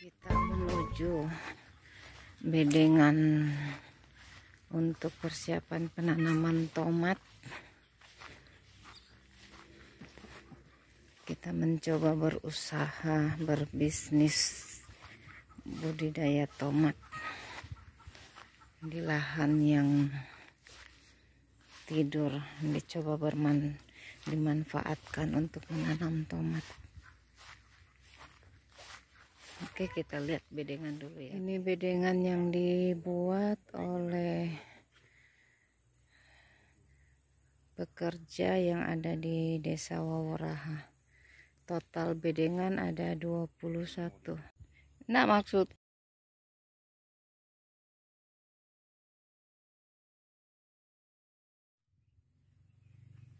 kita menuju bedengan untuk persiapan penanaman tomat kita mencoba berusaha berbisnis budidaya tomat di lahan yang tidur dicoba berman dimanfaatkan untuk menanam tomat Oke, kita lihat bedengan dulu ya. Ini bedengan yang dibuat oleh pekerja yang ada di Desa Waworaha. Total bedengan ada 21. Nah, maksud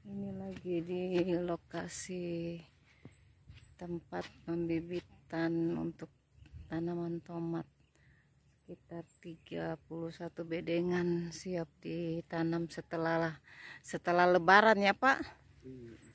Ini lagi di lokasi tempat pembibitan untuk tanaman tomat sekitar 31 bedengan siap ditanam setelah setelah lebaran ya Pak. Iya.